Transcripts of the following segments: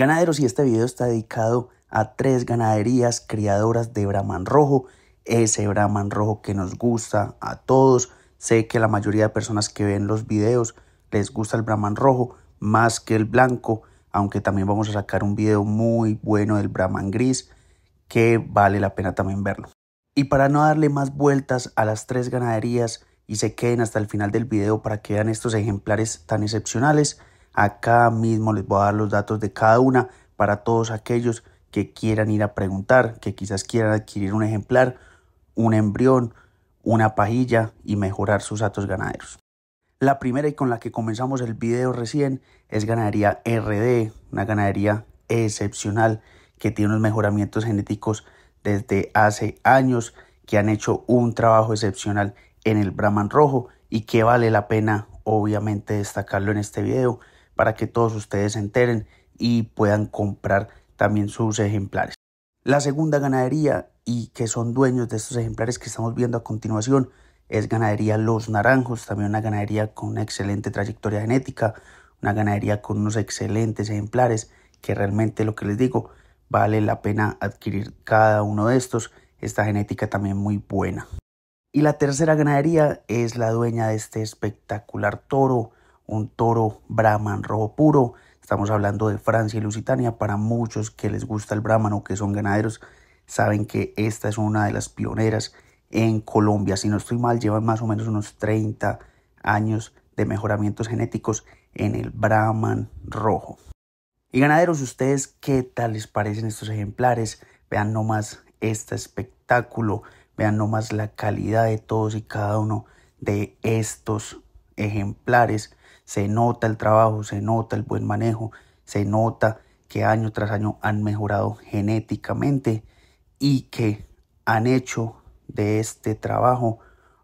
Ganaderos y este video está dedicado a tres ganaderías criadoras de Brahman Rojo, ese Brahman Rojo que nos gusta a todos. Sé que la mayoría de personas que ven los videos les gusta el Brahman Rojo más que el blanco, aunque también vamos a sacar un video muy bueno del Brahman Gris que vale la pena también verlo. Y para no darle más vueltas a las tres ganaderías y se queden hasta el final del video para que vean estos ejemplares tan excepcionales, Acá mismo les voy a dar los datos de cada una para todos aquellos que quieran ir a preguntar, que quizás quieran adquirir un ejemplar, un embrión, una pajilla y mejorar sus datos ganaderos. La primera y con la que comenzamos el video recién es ganadería RD, una ganadería excepcional que tiene unos mejoramientos genéticos desde hace años, que han hecho un trabajo excepcional en el Brahman Rojo y que vale la pena obviamente destacarlo en este video para que todos ustedes se enteren y puedan comprar también sus ejemplares. La segunda ganadería y que son dueños de estos ejemplares que estamos viendo a continuación es Ganadería Los Naranjos, también una ganadería con una excelente trayectoria genética, una ganadería con unos excelentes ejemplares que realmente lo que les digo vale la pena adquirir cada uno de estos, esta genética también muy buena. Y la tercera ganadería es la dueña de este espectacular toro, un toro Brahman rojo puro. Estamos hablando de Francia y Lusitania. Para muchos que les gusta el Brahman o que son ganaderos, saben que esta es una de las pioneras en Colombia. Si no estoy mal, llevan más o menos unos 30 años de mejoramientos genéticos en el Brahman rojo. Y ganaderos, ¿ustedes qué tal les parecen estos ejemplares? Vean nomás este espectáculo, vean nomás la calidad de todos y cada uno de estos ejemplares se nota el trabajo, se nota el buen manejo, se nota que año tras año han mejorado genéticamente y que han hecho de este trabajo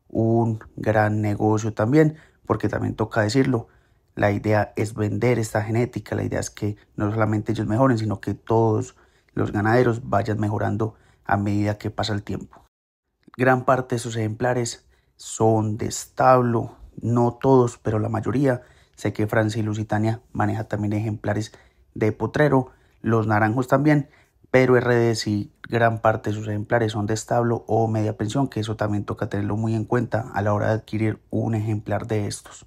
un gran negocio también, porque también toca decirlo, la idea es vender esta genética, la idea es que no solamente ellos mejoren, sino que todos los ganaderos vayan mejorando a medida que pasa el tiempo. Gran parte de sus ejemplares son de establo, no todos, pero la mayoría Sé que Francia y Lusitania maneja también ejemplares de potrero, los naranjos también, pero RD y gran parte de sus ejemplares son de establo o media pensión, que eso también toca tenerlo muy en cuenta a la hora de adquirir un ejemplar de estos.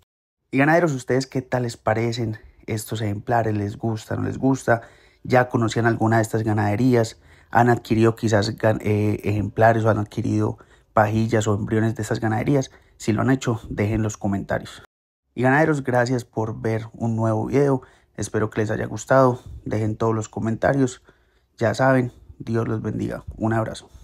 Y ganaderos, ¿ustedes qué tal les parecen estos ejemplares? ¿Les gusta, no les gusta? ¿Ya conocían alguna de estas ganaderías? ¿Han adquirido quizás eh, ejemplares o han adquirido pajillas o embriones de estas ganaderías? Si lo han hecho, dejen los comentarios. Y ganaderos, gracias por ver un nuevo video. Espero que les haya gustado. Dejen todos los comentarios. Ya saben, Dios los bendiga. Un abrazo.